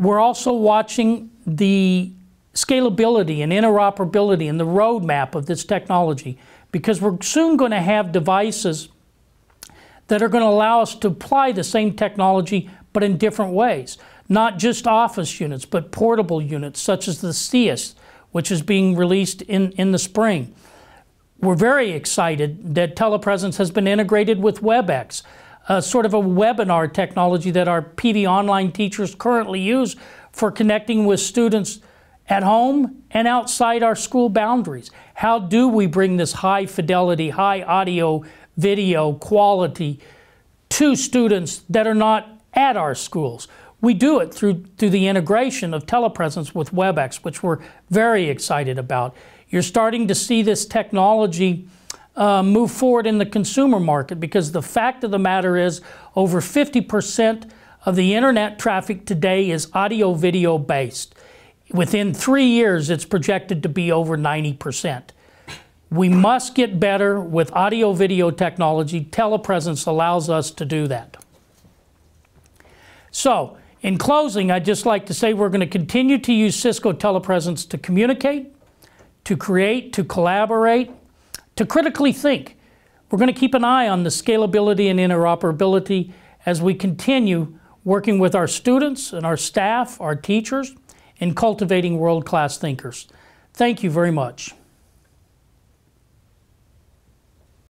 We're also watching the scalability and interoperability and the roadmap of this technology because we're soon going to have devices that are going to allow us to apply the same technology but in different ways. Not just office units, but portable units such as the CIUS, which is being released in, in the spring. We're very excited that telepresence has been integrated with WebEx uh, sort of a webinar technology that our PD online teachers currently use for connecting with students at home and outside our school boundaries. How do we bring this high fidelity, high audio, video quality to students that are not at our schools? We do it through, through the integration of telepresence with WebEx, which we're very excited about. You're starting to see this technology uh, move forward in the consumer market because the fact of the matter is over 50% of the internet traffic today is audio video based. Within three years, it's projected to be over 90%. We must get better with audio video technology. Telepresence allows us to do that. So, in closing, I'd just like to say we're going to continue to use Cisco Telepresence to communicate, to create, to collaborate, to critically think. We're going to keep an eye on the scalability and interoperability as we continue working with our students and our staff, our teachers, in cultivating world-class thinkers. Thank you very much.